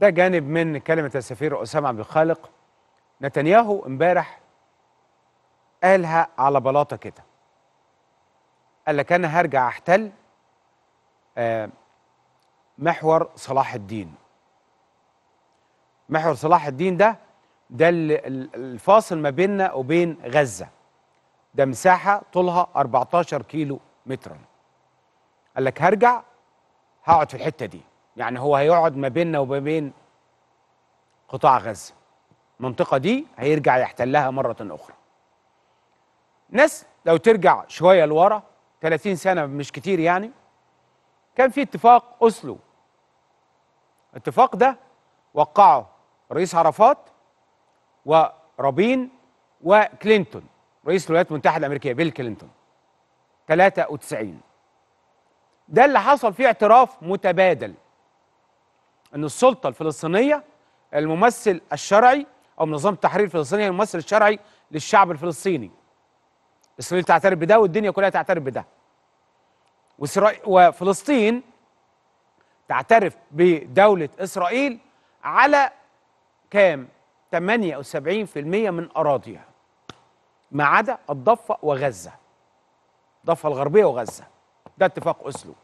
ده جانب من كلمة السفير أسامة عبد الخالق نتنياهو امبارح قالها على بلاطة كده قال لك أنا هرجع أحتل آه، محور صلاح الدين محور صلاح الدين ده ده الفاصل ما بيننا وبين غزة ده مساحة طولها 14 كيلو مترا قال لك هرجع هقعد في الحتة دي يعني هو هيقعد ما بيننا وما بين قطاع غزه المنطقه دي هيرجع يحتلها مره اخرى ناس لو ترجع شويه لورا 30 سنه مش كتير يعني كان في اتفاق اسلو الاتفاق ده وقعه رئيس عرفات ورابين وكلينتون رئيس الولايات المتحده الامريكيه بيل كلينتون 93 ده اللي حصل فيه اعتراف متبادل ان السلطه الفلسطينيه الممثل الشرعي او منظمه التحرير الفلسطينيه الممثل الشرعي للشعب الفلسطيني اسرائيل تعترف بده والدنيا كلها تعترف بده وإسرائيل وفلسطين تعترف بدولة إسرائيل على كام 78% من أراضيها ما عدا الضفة وغزة الضفة الغربية وغزة ده اتفاق أسلو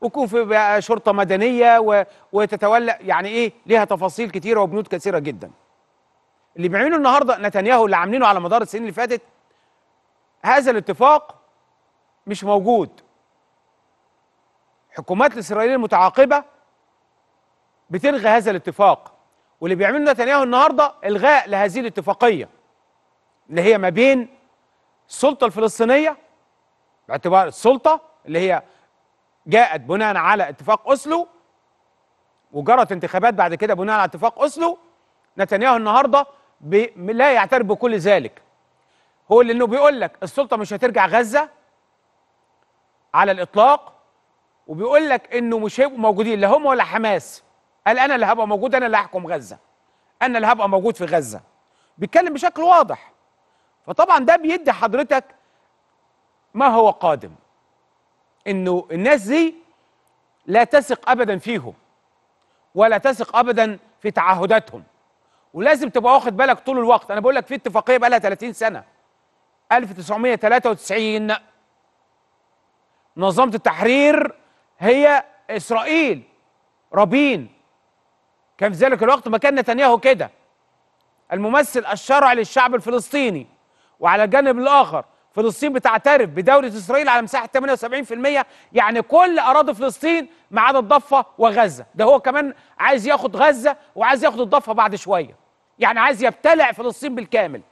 ويكون في بقى شرطه مدنيه وتتولى يعني ايه ليها تفاصيل كتيره وبنود كثيره جدا اللي بيعمله النهارده نتنياهو اللي عاملينه على مدار السنين اللي فاتت هذا الاتفاق مش موجود حكومات الاسرائيليه المتعاقبه بتلغي هذا الاتفاق واللي بيعمله نتنياهو النهارده الغاء لهذه الاتفاقيه اللي هي ما بين السلطه الفلسطينيه باعتبار السلطه اللي هي جاءت بناء على اتفاق أسلو وجرت انتخابات بعد كده بناء على اتفاق أسلو نتنياهو النهارده لا يعترف بكل ذلك هو لأنه بيقول لك السلطة مش هترجع غزة على الإطلاق وبيقول لك إنه مش هيبقوا موجودين لا هم ولا حماس قال أنا اللي هبقى موجود أنا اللي هحكم غزة أنا اللي هبقى موجود في غزة بيتكلم بشكل واضح فطبعا ده بيدي حضرتك ما هو قادم انه الناس دي لا تثق ابدا فيهم ولا تثق ابدا في تعهداتهم ولازم تبقى واخد بالك طول الوقت انا بقول لك في اتفاقيه بقى لها 30 سنه 1993 منظمه التحرير هي اسرائيل رابين كان في ذلك الوقت ما كان نتنياهو كده الممثل الشرعي للشعب الفلسطيني وعلى الجانب الاخر فلسطين بتعترف بدولة إسرائيل على مساحة 78% يعني كل أراضي فلسطين ما عدا الضفة وغزة ده هو كمان عايز ياخد غزة وعايز ياخد الضفة بعد شوية يعني عايز يبتلع فلسطين بالكامل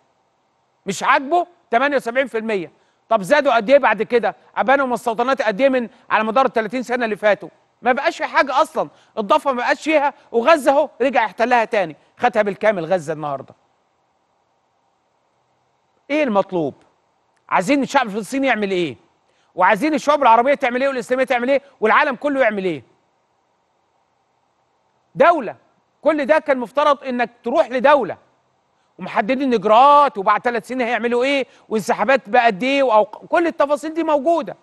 مش عاجبه 78% طب زادوا قد ايه بعد كده؟ ابانوا مستوطنات قد ايه من على مدار ال 30 سنه اللي فاتوا؟ ما بقاش في حاجه اصلا، الضفه ما بقاش فيها وغزه اهو رجع احتلها تاني، خدها بالكامل غزه النهارده. ايه المطلوب؟ عايزين الشعب الفلسطيني يعمل ايه وعايزين الشعوب العربيه تعمل ايه والاسلاميه تعمل ايه والعالم كله يعمل ايه دوله كل ده كان مفترض انك تروح لدوله ومحددين اجراءات وبعد ثلاث سنين هيعملوا ايه وانسحابات بقى قد ايه او كل التفاصيل دي موجوده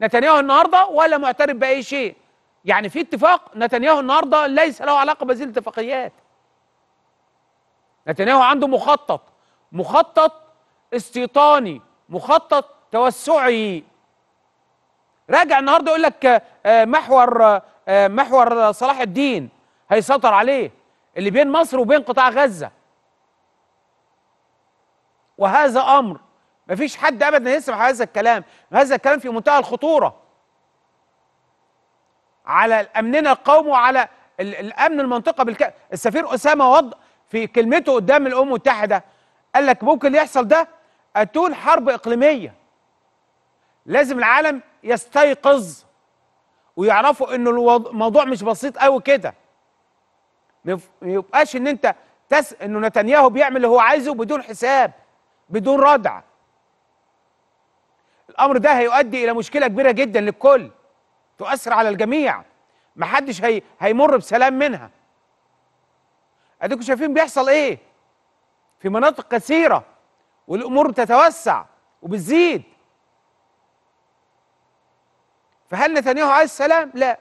نتنياهو النهارده ولا معترف باي شيء يعني في اتفاق نتنياهو النهارده ليس له علاقه بهذه الاتفاقيات نتنياهو عنده مخطط مخطط استيطاني مخطط توسعي راجع النهارده يقول لك آه، محور آه، محور صلاح الدين هيسيطر عليه اللي بين مصر وبين قطاع غزه وهذا امر مفيش حد ابدا يسمع هذا الكلام هذا الكلام في منتهى الخطوره على امننا القومي وعلى الامن المنطقه بالك... السفير اسامه وض في كلمته قدام الامم المتحده قال لك ممكن يحصل ده اتون حرب إقليمية لازم العالم يستيقظ ويعرفوا إنه الموضوع مش بسيط قوي كده ما يبقاش إن أنت تس إنه نتنياهو بيعمل اللي هو عايزه بدون حساب بدون ردع الأمر ده هيؤدي إلى مشكلة كبيرة جدا للكل تؤثر على الجميع محدش هي هيمر بسلام منها اديكم شايفين بيحصل ايه في مناطق كثيره والامور بتتوسع وبتزيد فهل نتنياهو عايز سلام؟ لا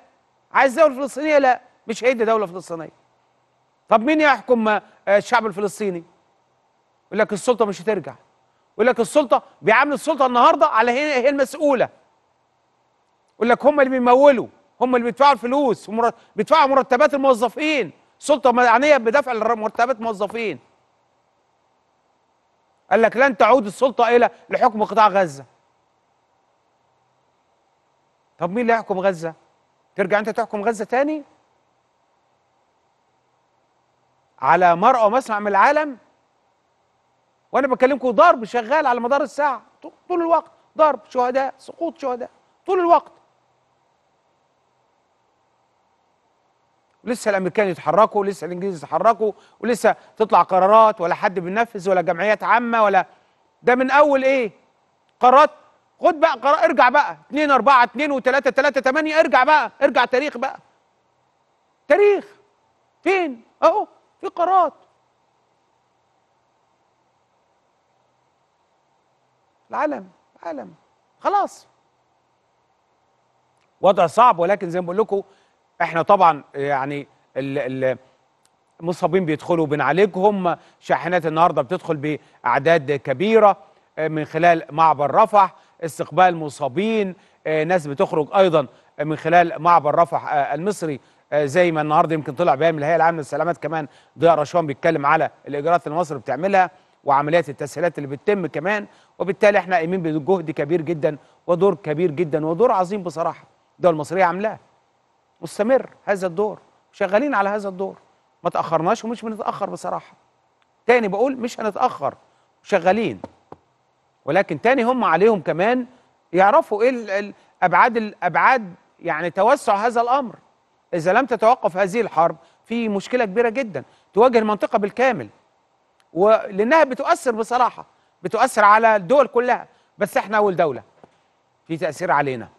عايز دولة فلسطينية؟ لا مش هيدي دولة فلسطينية طب مين يحكم آه، الشعب الفلسطيني؟ يقول لك السلطة مش هترجع يقول لك السلطة بيعامل السلطة النهاردة على هي, هي المسؤولة يقول لك هم اللي بيمولوا هم اللي بيدفعوا الفلوس بيدفعوا مرتبات الموظفين السلطة معنية بدفع مرتبات الموظفين قال لك لن تعود السلطة إلى لحكم قطاع غزة طب مين اللي يحكم غزة؟ ترجع أنت تحكم غزة تاني؟ على مرأى ومسمع من العالم وأنا بكلمكم ضرب شغال على مدار الساعة طول الوقت ضرب شهداء سقوط شهداء طول الوقت ولسه الامريكان يتحركوا ولسه الانجليز يتحركوا ولسه تطلع قرارات ولا حد بينفذ ولا جمعيات عامه ولا ده من اول ايه قرارات خد بقى قرار ارجع بقى 2 4 2 و3 3 8 ارجع بقى ارجع تاريخ بقى تاريخ فين اهو في قرارات العالم العالم خلاص وضع صعب ولكن زي ما بقول لكم احنا طبعا يعني المصابين بيدخلوا بنعالجهم شاحنات النهارده بتدخل باعداد كبيره آه، من خلال معبر رفح استقبال مصابين آه، ناس بتخرج ايضا من خلال معبر رفح آه، المصري زي ما النهارده يمكن طلع بيان من الهيئه العامه للسلامات كمان ضياء رشوان بيتكلم على الاجراءات اللي مصر بتعملها وعمليات التسهيلات اللي بتتم كمان وبالتالي احنا قايمين بجهد كبير جدا ودور كبير جدا ودور عظيم بصراحه الدول المصريه عاملاه مستمر هذا الدور شغالين على هذا الدور ما تاخرناش ومش بنتاخر بصراحه تاني بقول مش هنتاخر شغالين ولكن تاني هم عليهم كمان يعرفوا ايه الابعاد الابعاد يعني توسع هذا الامر اذا لم تتوقف هذه الحرب في مشكله كبيره جدا تواجه المنطقه بالكامل ولانها بتؤثر بصراحه بتؤثر على الدول كلها بس احنا اول دوله في تاثير علينا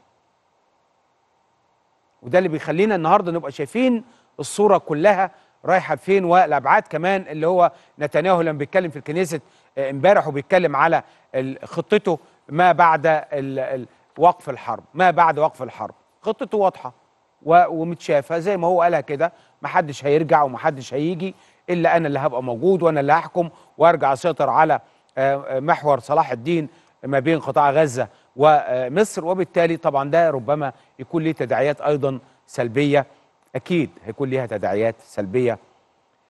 وده اللي بيخلينا النهارده نبقى شايفين الصوره كلها رايحه فين والابعاد كمان اللي هو نتنياهو لما بيتكلم في الكنيسة آه، امبارح وبيتكلم على خطته ما بعد وقف الحرب ما بعد وقف الحرب خطته واضحه ومتشافه زي ما هو قالها كده محدش هيرجع ومحدش هيجي الا انا اللي هبقى موجود وانا اللي هحكم وارجع اسيطر على آه، آه، محور صلاح الدين ما بين قطاع غزه ومصر وبالتالي طبعا ده ربما يكون ليه تداعيات ايضا سلبيه اكيد هيكون ليها تداعيات سلبيه